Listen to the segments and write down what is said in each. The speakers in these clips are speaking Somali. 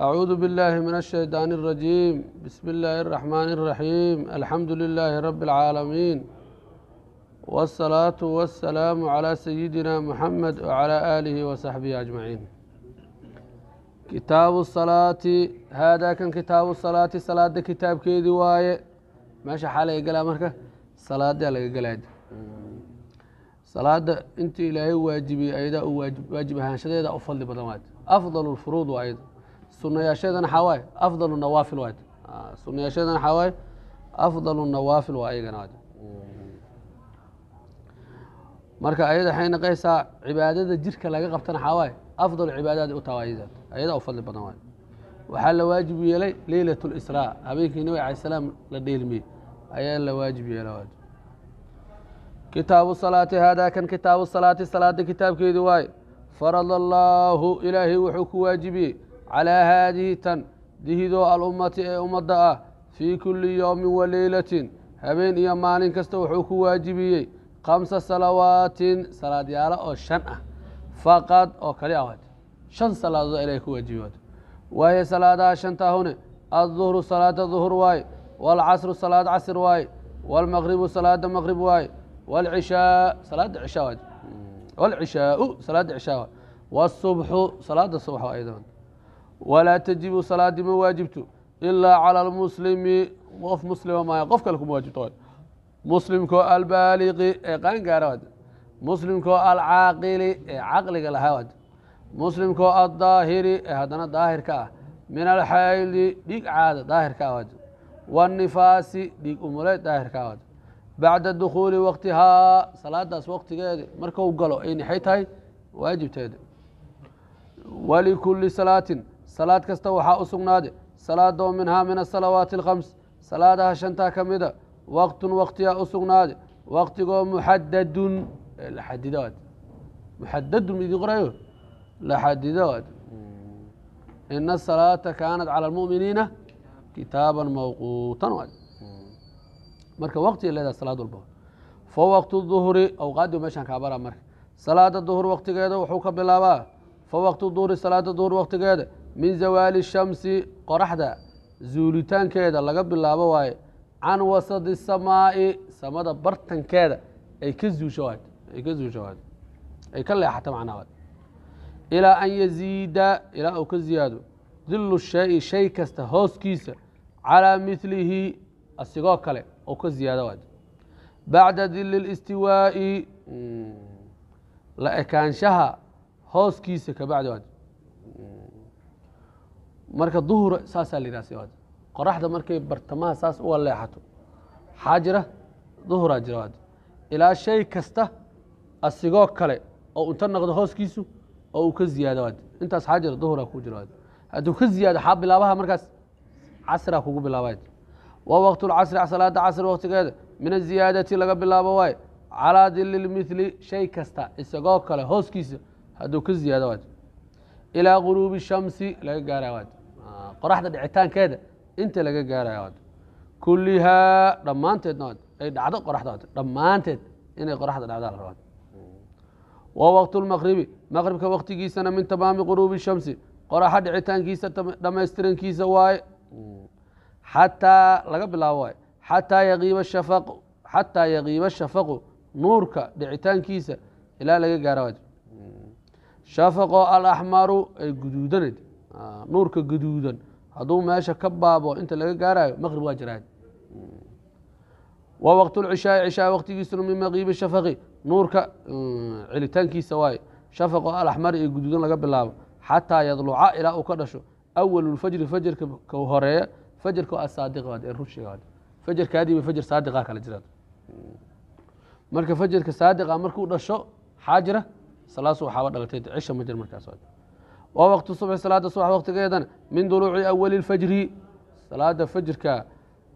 أعوذ بالله من الشيطان الرجيم بسم الله الرحمن الرحيم الحمد لله رب العالمين والصلاة والسلام على سيدنا محمد وعلى آله وصحبه أجمعين كتاب الصلاة هذا كان كتاب الصلاة صلاة كتاب كيدي واي ماشي حالي قلا مركة صلاة لقى قلا صلاة انت إلهي واجبي أيضا واجب هانشديدا أفضل بدمات أفضل الفروض أيضا sunayaashadan waxaa waaye afdal nawaafil waay ah, sunayaashadan waxaa waaye afdal nawaafil waa ayagana waay marka ayada waxay naqaysaa cibaadada jirka laga qabtana waxaa waaye afdal cibaadada u taa ayada ayada u fadli badan waay waxaa la waajib yeelay leylat اlisraa habeenkii nabiga alay salaam la dheelmiyey ayaa la waajib yeela kitaabu salaati haadaa kan kitaabu salaati salaada kitaabkeedii waay farad allaahu ilaahay wuxuu ku waajibiyey calaa haadihi tan dihidoo alummati ee ummadda ah fii kulli yowmin waleylatin habeen iyo maalin kasta wuxuu ku waajibiyey khamsa salawaatin salaadyaalo oo shan ah faqad oo kali ah shan salaadood ilahay ku waajibiy waaye salaadaha shantaahune adduhru salaada duhur waaye waalcasru salaad casir waaye waalmaqribu salaada maqrib waaye waalcishaa salaada cishaa waalcishaau salaada cishaa waaye waasubxu salaada subax aydan walaa tajibu salaadi ma waajibto ilaa calى اlmuslimi qof muslima maaya qof kale kuma waajibto muslimkoo albaaliqi ee qaangaara waad muslimkoo alcaaqili ee caqliga lahaa waad muslimkoo aldaahiri ee haddana daahirka ah min alxayli dhig caada daahirka ah waad wanifaasi dhig umuleed daahirka ah waad bacda dukhuuli waktihaa salaadaas waktigeeda marku galo ay nixay tahay waajibteeda walikulli salaatin salaad kasta waxaa u sugnaade salaadoo minhaa min asalawaati alkhams salaadaha shantaa ka mida waqtun waqtiyaa u sugnaade waqtigoo muxadadun xadido muxadadun idin qorayo la xadido ina asalaata kaanat cala almu'miniina kitaaban mawquutan marka waqtiga leedaha salaad walba fa waqtu duhri awqaaddii meeshaan kaa baraa marka salaada duhur waqtigeeda wuxuu ka bilaabaa fa waqtu duhri salaada duhur waqtigeeda min zawaali shamsi qoraxda zuulitaankeeda laga bilaabo waaye can wasadi asamaa'i samada bartankeeda ay ka zuusho zuusha ay ka zuusho waad ay ka leexato macnaa waad ilaa an yaziida ilaa uu ka ziyaado dillu shay-i shay kasta hooskiisa calaa mihlihi asigoo kale uu ka ziyaado waad bacda dili listiwaa'i mm, la ekaanshaha hooskiisa kabacdi waad marka duhura saasaa la yidhaha qoraxda markay bartamaha saas uga leexato maxaa jira duhuraa jira ilaa shay kasta asigoo kale oo unta noqdo hooskiisu oo uu ka ziyaado ad intaas xaa jira duhuraa kuu jira hadduu ka ziyaado xaa bilaabaha markaas casraa kugu bilaaba wa waqtulcasri salaada casr waqtigeeda min aziyaadati laga bilaabo waaye calaa dili lmithli shay kasta isagoo kale hooskiisa hadduu ka ziyaado ad ilaa guruubi shamsi laga gaara waad qoraxda dhicitaankeeda inta laga gaaraya kullihaa dhammaanteedna ay dhacdo qoraxda dhammaanteed inay qoraxda dhacdaa la rabaa wa waqtu lmaqribi maqribka waqtigiisana min tamaami quruubi shamsi qoraxa dhicitaankiisa dhammaystirankiisa waaye xataa laga bilaabo waaye xataa yaqiiba shafaqu xataa yaqiiba shafaqu nuurka dhicitaankiisa ilaa laga gaara waajib shafaqo alaxmaru ay guduudanayd ah, nuurka guduudan hadduu meesha ka baabo inta laga gaarayo maqrib waa jiraad wa waqt lcishaai cishaa waqtigiisuna min maqiibi shafaqi nuurka mm, celitaankiisa waaye shafaqo oo alaxmari ee guduudan laga bilaabo xataa yadluca ilaa uu ka dhasho awalulfajri fajarka ka horeeya fajarka asaadiq ee rushiga fajarkaadiiba fajar saadiqa kala jira marka fajarka saadiqa markuu dhasho xaajira salaasu waxaaba dhalatay cisha majar markaas wa waqtu subxi salaada subax waqtigeedana min duluuci awali lfajri salaada fajrka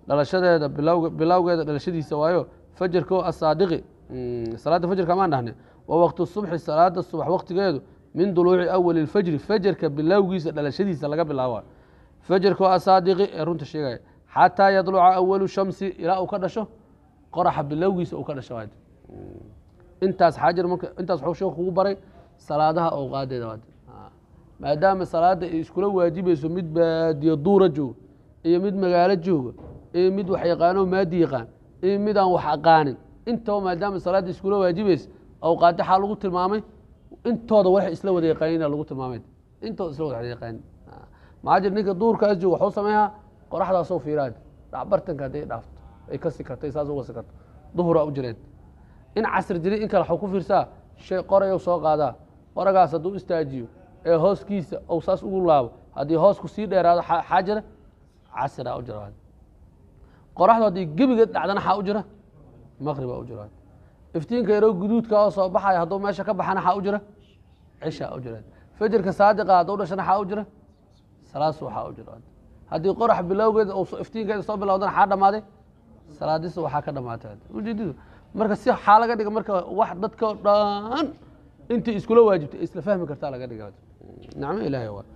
dhalashadeeda bilowgeeda dhalashadiisa waayo fajarko asaadiqi hmm, salaada fajrka maan dhahne wa waqtu subxi salaada subax waqtigeedu min duluuci awali lfajri fajarka bilowgiisa dhalashadiisa laga bilaabayo fajarko asaadiqi ee runta sheegaya xataa yadluca awalu shamsi ilaa uu ka dhasho qoraxa bilowgiisa uu ka dhasho hmm, intaas xaajir marka intaas wuxuu sheekhu kugu baray salaadaha awqaadeeda waad maadaama salaada ay iskula waajibayso mid baadiyo duura jooga iyo mid magaalo jooga iyo mid wax yaqaanoo maadi yaqaan iyo mid aan wax aqaanin intaba maadaama salaada iskula waajibaysa awqaadaxaa lagu tilmaamay intooda wax isla wada yaqaanina lagu tilmaamay intooda isla wada yaqaanin maajir ninka duurkaas jooga waxuu sameeyaa qoraxdaasoo fiiraad dhacbartanka hadday dhaafto ay ka sikartay saas uga sikarto duhuraa u jireen in casri jiri in kale waxuu ku fiirsaa shay qorayow soo qaadaa qoragaas hadduu istaajiyo ee hooskiisa ou saas ugu laabo haddii hoosku sii dheeraado xaa jira casira u jira qoraxdu haddii gebigeed dhacdana xaa u jira maqriba u jira iftiinka yaroo guduudka oo soo baxaya hadduu meesha ka baxana xaa u jira cishaa u jira fajirka saadiqa hadduu dhashana xaa u jira salaad subaxaa u jira haddii qorax bilowgeeda iftiinkeeda soo bilowdana xaa dhammaaday salaadisa waxaa ka dhamaatay ujeedadu marka si xaa laga dhiga marka wax dadka o dhan intii iskula waajibtay isla fahmi kartaa laga dhiga nicmo ilaahay waay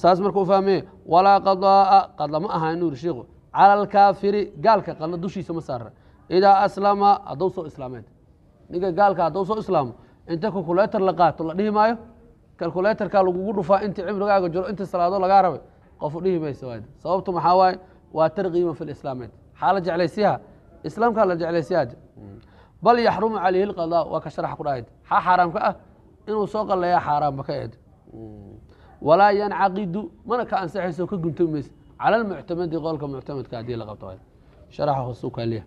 saas markuu fahmeye walaa qadaa'a qadla ma aha inuu yiri sheikhu cala alkaafiri gaalka qadla dushiisa ma saara idaa aslama hadduu soo islaameen ninka gaalka hadduu soo islaamo inta kalkuleetar la qaato la dhihi maayo kalkuleetarkaa lagugu dhufaa intii cimrigaaga jiro inta salaado lagaa rabay qofu dhihi mayso waad sababtu maxaa waaye waa tarkiiba fi lislaameed maxaa la jeclaysiyaha islaamkaa la jeclaysiyaad bal yaxrumu calayhi lqadaa waa ka sharax ku dhahayd xaa xaaraam ka ah inuu soo qalayaa xaaraamba ka eed walaa yancaqidu mana ka ansaxayso ka gunto mayse cala almuctamadi qolka muctamadka haddii la qabto sharaxa hosukaaliya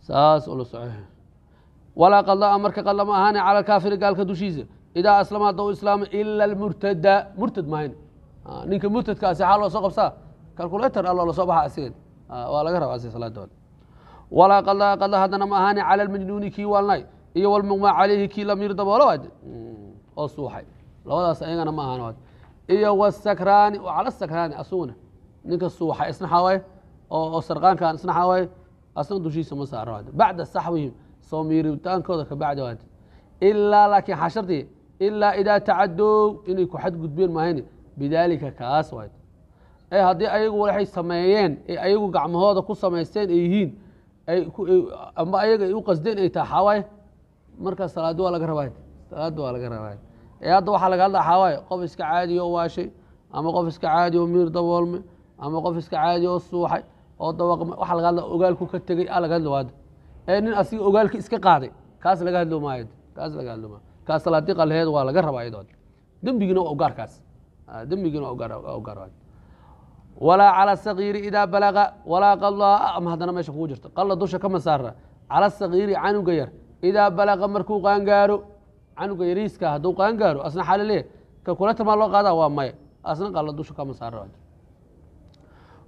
saas ula soco walaa qadla'a marka qadla ma ahaane cala alkaafiri gaalka dushiisa idaa aslama hadda u islaama ila almurtada murtad mahayn ah, ninka murtadkaasi xaa loo soo qabsaa calculator allo la soo baxa asigan ah, waa laga rabaa asi salaada walaa qadla'a qadla haddana ma ahaane cala almajnuuni kii waalnay iyo walmuqmaa calayhi kii lam yir daboola waade mm, oo labadaas ayagana ma ahaan iyo wasakraani cala sakraani asuguna ninka suuxa isna xawaaye oo sarqaankan isna xawaaye asna dushiisa ma saaro bacda saxwihim soo miiribitaankooda ka bacdi waante ilaa laakiin xashartii ilaa idaa tacadow inay ku xadgudbeen maahayne bidaalika kaas waay ee eh, haddii ayagu waxay sameeyeen ee ayagu gacmahooda ku samaysteen ay yihiin amba ayaga ay u qasdeen ay tahay xawaaye markaa salaadi waa laga rabaa salaada waa laga rabaa ee hadda waxaa laga hadla waxaa waaye qof iska caadi oo waashay ama qof iska caadiya oo miir daboolmay ama qof iska caadi oo suuxay oo dawaqmay waxaa laga hadla ogaalku ka tegay a laga hadlo waada ee nin asiga ogaalka iska qaaday kaas laga hadlo maayo kaas laga hadlo maayo kaas salaadiqa laheed waa laga rabaa iyadood dembigina waa ugaarkaas dembigina waa ugaar waada walaa cala sagiiri idaa balaga walaa qalla ama haddana meesha kugu jirto qalla dusha kama saara cala sagiiri canuga yar idaa balaqa markuu qaangaaro canuga yariiska hadduu qaan gaaro asna xaala leeyahy ka kula loo qaadaa waa maya asna qaalla dusha kama saara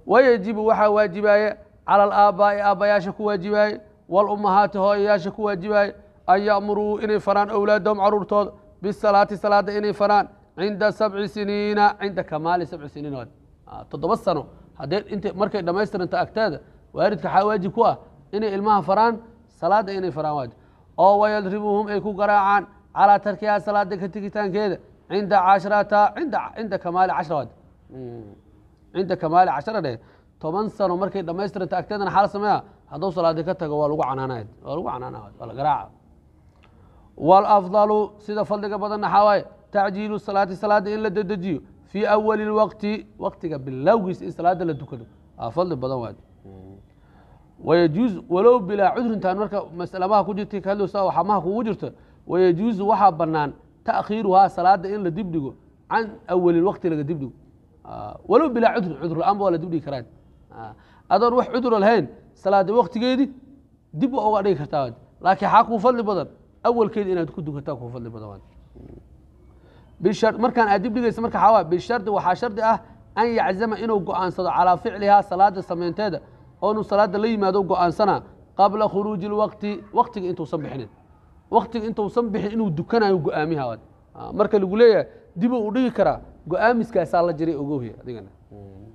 wayajibu waxaa waajibaaya cala alaabaa'i aabbayaasha ku waajibaaya walummahaati hooyayaasha ku waajibaaya an ya'muruu inay faraan owlaadahum caruurtooda bisalaati salaada inay faraan cinda sabci siniina cinda kamaali sabci siniinood ah, toddoba sano haddee int markay dhammaystiranta agteeda waalidka waxaa waajib ku ah inay ilmaha faraan salaada inay faraan waajib oo wayadribuhum ay ku garaacaan calىa tarkiha salaada ka tegitaankeeda cinda cashrata cinda kamaali cashrad cinda kamaali cashra dheh toban sano markay dhamaystiranta agteedana xaal sameeya hadduu salaadi ka tago waa lagu canaanay waa lagu canaana waa la garaaca waalafdalu sida fadliga badan waxaa waaye tacjiilu salaati salaada in la dedejiyo fii awali lwaqti waqtiga bilowgiisa in salaada la dukado aa fadli badan waad wayajuuz walow bilaa cudrintaan marka masalamaha ku jirta ka hadleysa kugu jirto wayajuusu waxaa bannaan takhiiruhaa salaada in la dibdhigo can awalin wakti laga dibdhigo ah, walow bilaa cudrin cudur la-aan ba waa la dibdhigi karaan ah, adoon wax cudura lahayn salaada waktigeedii dib uga dhigi kartaa laakiin xaa kuu fadli badan awalkeedi inaad ku dukataa kuu fadli badan markaan aad dib dhigaysa marka xawaa bishardi waxaa shardi ah an yaczama inuu goaansado aansado calaa ficlihaa salaada samaynteeda oonuu salaada la yimaado go qabla khuruuji lwaqti waktiga intuusan bixinin waktiga intuusan bixin inuu dukanayo go-aamiha ah, marka lagu leeyahay dibu u dhigi karaa go-aamiskaasaa la jiray ogohi adigana mm.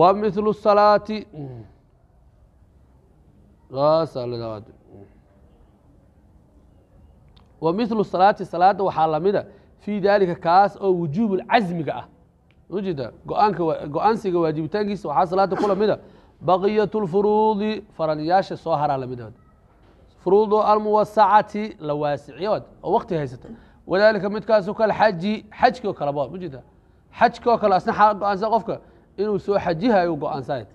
wa milu salaati mm. wa milu salaati salaada waxaa lamida fii dalika kaas oo wujuubu casmiga ah ujeeda go-aansiga waajibitaankiisa waxaa salaada ku lamida baqiyat lfuruudi faralyaasha soo haraa lamid furuud almuwasacati la waasiciyood oo wakti haysato wadalika midkaasu kal xaji xajki oo kale bood majeeda xajki oo kale asna xaa go-aansa qofka inuu soo xajihayo go-aansa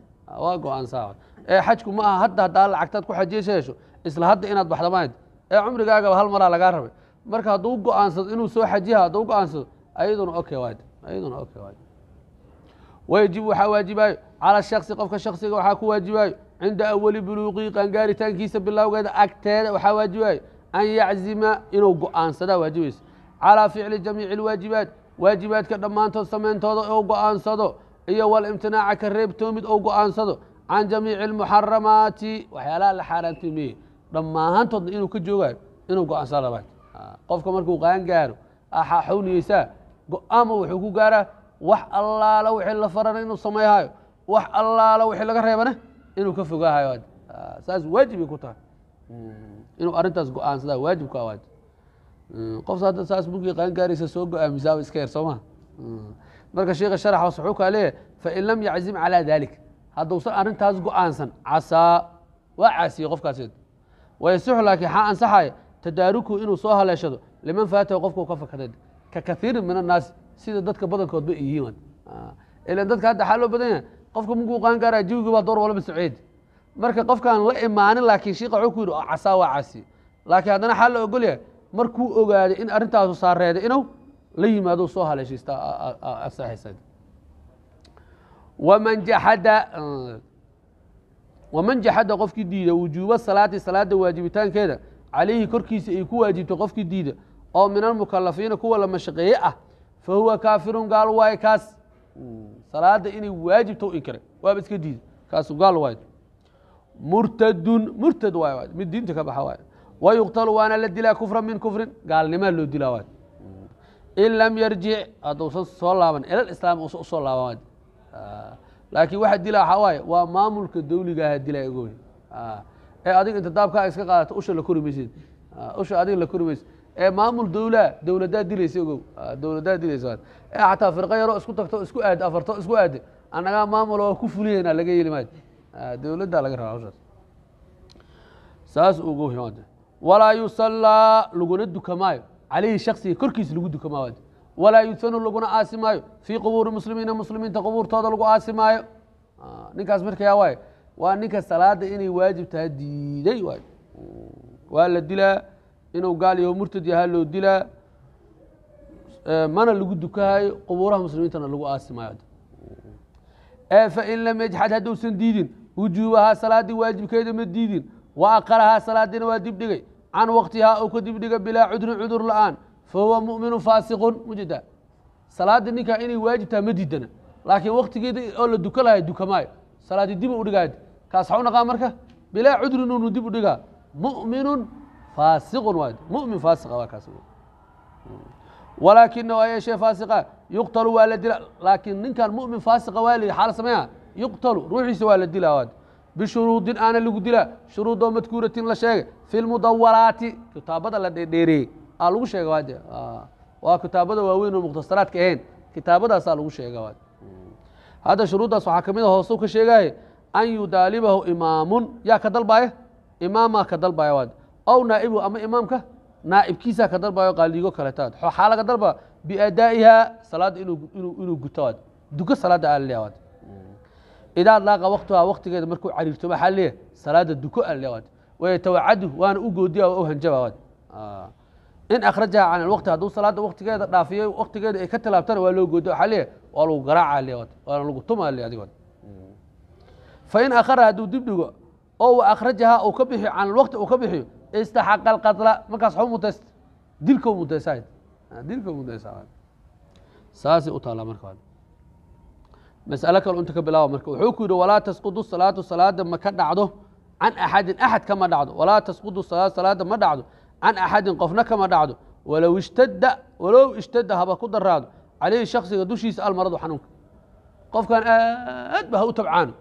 waa go-aansaa ee xajku ma aha hadda haddaa lacagtaad ku xajiyaysa hesho isla hadda inaad baxda maayd ee cumrigaagaba hal maraa lagaa rabay marka hadduu go-aansado inuu soo xajiha hadduu go-aansado ayaduna okay waad ayaduna okay waad wayajibu waxaa waajibayo cala shaksi qofka shaksiga waxaa ku waajibayo cinda awali buluuqii qaangaaritaankiisa bilowgeeda agteeda waxaa waajibaya an yaczima inuu go-aansadaa waajibaysa calaa ficli jamiici alwaajibaad waajibaadka dhammaantood samayntooda ou go'aansado aansado iyo walimtinaaca ka reebtoomid ou go'aansado can jamiici almuxaramaati waxyaalaha la xaaraantimeeye dhammaantoodna inuu ka joogaayo inuu go-aansada labaad qofka markuu qaangaaro axaaxowniyeysaa go-aanba wuxuu ku gaaraa wax allaala wixii la farana inuu samayhaayo wax allaala wixii laga reebana inuu ka fogaahayo ah, saas waajibay ku tahay mm, inuu arintaas go-aansadaa waajib ku awaaj mm, qof hadda saas bunkii qaan soo go-aamisaaba iska yar soo maha mm, marka sheikha sharaxaas wuxuu kaa leeyahy fain lam yaczim calaa dalik hadduusan arrintaas go-aansan casaa waa caasiyey qofkaasi wayasixu laakiin xaa ansaxaya tadaaruku inuu soo haleeshado liman faatahu qofkuu ka fakada ka kaiirin min annaasi sida dadka badankoodba yihiin ah, ilan dadka hadda xaa loo badan yahay qofka maku qaan gaara jawigii baa door walba soceed marka qofkaan la imaanin laakiin shiiqa wxuu ku yidhi ah, casaa waa casi laakiin haddana xaa la ogolyahay markuu ogaaday in arrintaasu saareeda inuu la yimaado soo haleeshiista asaxisa waman jaxada waman jaxada qofkii diida wujuuba salaati salaada waajibitaankeeda calayhi korkiisa ay ku waajibto qofkii diida oo min almukalafiina kuwa la mashaqeeye ah fa huwa kaafirun gaal waay kaas salaada inay waajibta u inkiray waaba iska diiday kaas gaal waay murtadun murtad waay waay mid diinta ka baxa waay wayuqtalu waana la dilaa kufran min kufrin gaalnimaa loo dilaa waay in lam yarjic hadduusan soo laaban ilal islaam uusan usoo laaban waay laakiin waxa dila waxaa waaye waa maamulka dawligaaha dila ogoy ee adiga inta daabkaa iska qaadato usha la kori maysid usha adiga la kori ee maamul dawlaa dawladdaa dilaysa ogow ah, dawladdaa dilaysa ee xataa firqa yaroo isku tagto isku aadda afarto isku aadda annagaa maamul waa ku fuliyaynaa laga yeeli maayo ah, dawladdaa laga raba hawshaas saas ugu himaad walaa yusallaa laguna duka maayo calayhi shaksiga korkiis lagu duka maayo walaa yudfanu laguna aasi maayo fii qubuuri muslimiina muslimiinta qubuurtooda lagu aasi maayo ah, ninkaas markayaa waayo waa ninka salaada inay waajib taha diiday waayo waa la dilaa inuu gaal iyo murtad yahaa loo dilaa eh, mana lagu dukahayo qubuuraha muslimiintana lagu aasi maayo eh, in lam yajxad hadduusan diidin wujuubahaa salaaddii waajibkeeda ma diidin wa aqalahaa salaaddiina waa dib dhigay can waqtihaa ou ka dib dhiga bilaa cudrin cudur la-aan fa huwa mu'minu faasiqun mujeda salaadii ninkaa inay waajibtaa ma diidana laakiin waktigeeda oo la duka lahay dukamaayo maayo salaadii dib u udhigaad kaas xau naqaa marka bilaa cudrin unu dib u dhigaa mu'minun faasiqun waay mumin faasiqa waa kaas walaakina waa yeeshee faasiqa yuqtalu waa la dila laakiin ninkan mumin faasiqa waa la yidhi xaal sameeya yuqtalu ruuxiisa waa la dilaa waad bishuruudin aana lagu dilaa shuruudoo madkuuratin la sheegay fi lmudawaraati kitaabada la dheerdheereeyey aa lagu sheega waade waa kitaabada waaweyn oo mukhtasaraadka ahayn kitaabadaasaa lagu sheega waad hadda shuruuddaas waxaa kamid a hoosu ka sheegaaye an yudaalibahu imaamun ow naa'ibu ama imaamka naaibkiisaa ka darbaayo qaaliigo kaleetaad xaa laga darba biadaa'iha salaadda inuu guto duko salaadda aa idaa laaqa waktuhaa waktigeeda markuu cariirto maxaa leeyahy salaadda duko aleewaad wayatawacadu waana u goodiya waa u hanjabawaad in akhrajaha can alwaqti hadduu salaadda waktigeeda dhaafiyo waktigeeda ay ka tilaabtana waa loo goodiya waxaa leeyahy waa lagu garaaca leewaad waana lagu tuma le adigood fa in akhara hadduu dib dhigo oo wa akhrajahaa uu ka bixiyo can alwaqti uu ka bixiyo istaxaqa alqatla markaas xo mutaysta dilko mutaysa dilko mutaysa saasay u taallaa marka mas'alo kale inta ka bilaaba marka wuxuu ku yidhi walaa tasqudu salaatu salaada ma ka dhacdo can axadin axad kama dhacdo walaa tasqudu salaatu salaada ma dhacdo can axadin qofna kama dhacdo walow ishtada walow ishtada haba ku daraado caleyhi shaksiga dushiisa almaradu xanuunka qofkan aad ba ha u tabcaano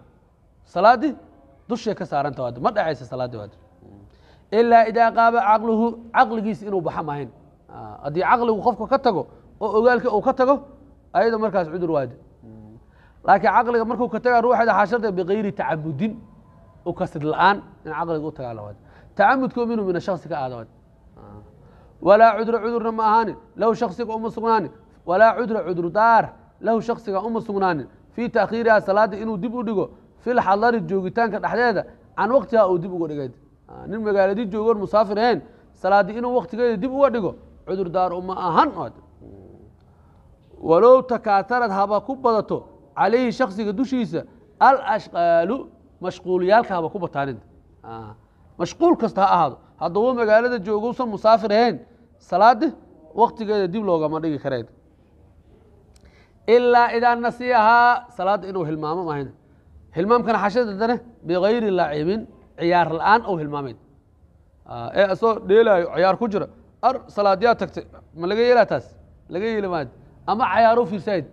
salaadii dushay ka saaranta waad ma dhacaysa salaadii waad ilaa idaa qaaba caqluhu caqligiisa inuu baxa mahayn ah, haddii caqligu qofka ka tago oo ogaalka uu ka tago ayada markaas cudur waada laakiin caqliga markuu ka tagaa ruuxeeda xasharte bikayri tacamudin u kasid la-aan in caqliga u tagaa lawaada tacamudku minhu min ashasi ka aada ah. walaa cudra cudurna ma ahaanin lahu shaksiga uma sugnaanin walaa cudra cudurdaar lahu shaksiga uma sugnaanin fii taakhiirihaa salaada inuu dib u dhigo fi lxadari joogitaanka dhexdeeda can waqtihaa uu dib uga dhigay nin magaaladi joogoon musaafir ahayn salaadii inuu waktigeeda dib uga dhigo cudurdaar uma ahan walow takaatarad haba ku badato calayhi shaksiga dushiisa alashqaalu mashquuliyaalka haba ku bataanin ah, mashquul kasta ha ahaado hadduu magaalada joogousan musaafir ahayn salaadi waktigeeda dib loogama dhigi karayn ilaa idaa nasiyahaa salaadda inuu hilmaamo maahayn hilmaamkana xashadadane bikayri laacibin ciyaar la-aan ou hilmaamayn ah, ee asagoo dheelaayo ciyaar ku jira ar salaadyaa tagtay ma laga yeelaa taas laga yeeli maayo ama cayaaro fiirsayd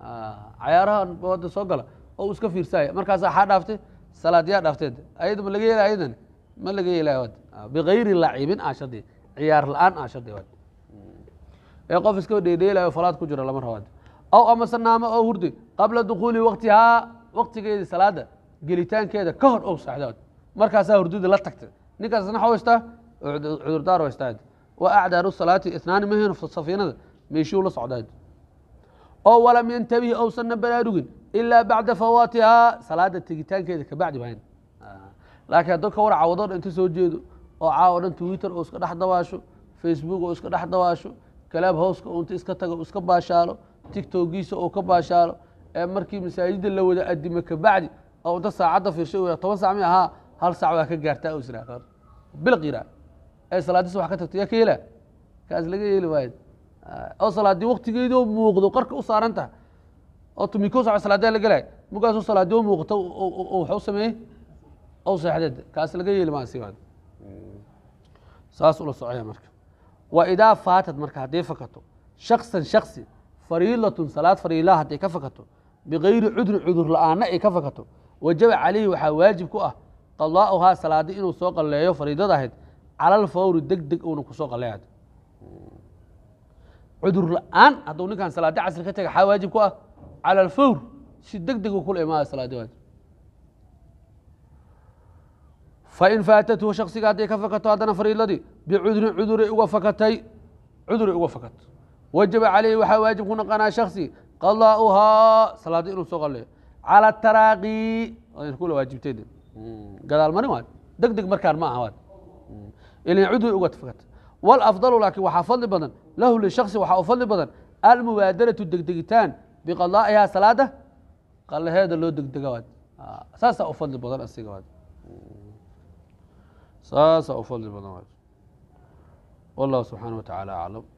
ah, cayaaraha hadda soo gala oo iska fiirsaaya markaasa xaa dhaaftay salaadyaa dhaafteed ayada ma laga yeelaya ayadan ma laga yeelaya ah, bikayri lacibin aan shardi ciyaar la-aan aan shardi ee qof iska dheedheelaayo falaad ku jira lama rabaad aw amase naamo oo hurday qabla dukuuli waktihaa waktigeedii salaada gelitaankeeda ka hor ow saaxda waad markaasaa hurdadii la tagtay ninkaas isna haystaa cudurdaar haystaa wa acdaaru salaati isnaani mahayn safiinada meeshuu la socdaa oo walam yantabihi ousanna baraarugin ilaa bacda fawaatiha salaada tegitaankeeda kabacdi mahayn ah, laakiin haddad ka war caawadoo dhan ka soo jeedo oo caawo dhan twitter oo iska dhex dawaasho facebook oo iska dhex dawaasho kalaab howska oo inta iska tago iska baashaalo tictogiisa oo ka baashaalo ee markii masaajidda la wada adimo kabacdi oo inta saacadda fiirshay toban sac mi ahaa hal sac waa ka gaartaa usna bilqira ee salaaddi subax ka tagto yaa ka kaas laga heli waayo oo salaadii waktigeedi oo muuqdo qarka u saaran tahay oo tumiko saco la gelay markaasuu salaadii oo muuqto oo waxa sameeyey ow seexdeed kaas laga yeeli maa sibaad saas ula socaya marka wa idaa faatad marka hadday fakato shaksan shaksi fariidatun salaad fariilaha hadday ka fakato bikayri cudrin cudur la-aana ay ka fakato wajaba calayhi waxaa waajib ku ah qadaaؤhaa salaadi inuu soo qalleeyo fariidada ahayd calal fawri deg deg uuna kusoo qalleeya cudur la-aan hadduu ninkan salaadi casri ka taga xaa waajib ku ah cala alfawr si deg deg u kula imaaa salaadi waajib fain faatathu shaksiga hadday ka fakato haddana fariidadii bicudurin cuduri uga fakatay cuduri uga fakato wajaba caleyhi waxaa waajib ku noqonaa shaksi qadaauhaa salaadi inuu soo qalleeyo cala ataraaqi kula waajibtay gadaal marin waay degdeg markaan ma aha ilin cudwi uga fakat walafdalu laakiin waxaa fadli badan lahu lishasi waxaa u fadli badan almubaadaratu degdegitaan biqadaa'ihaa salaada qalaheeda loo degdega waad ah, saasaa u fadli badan asiga waad saasaa u fadli badan waad wallahu subxaana wa tacaala aclam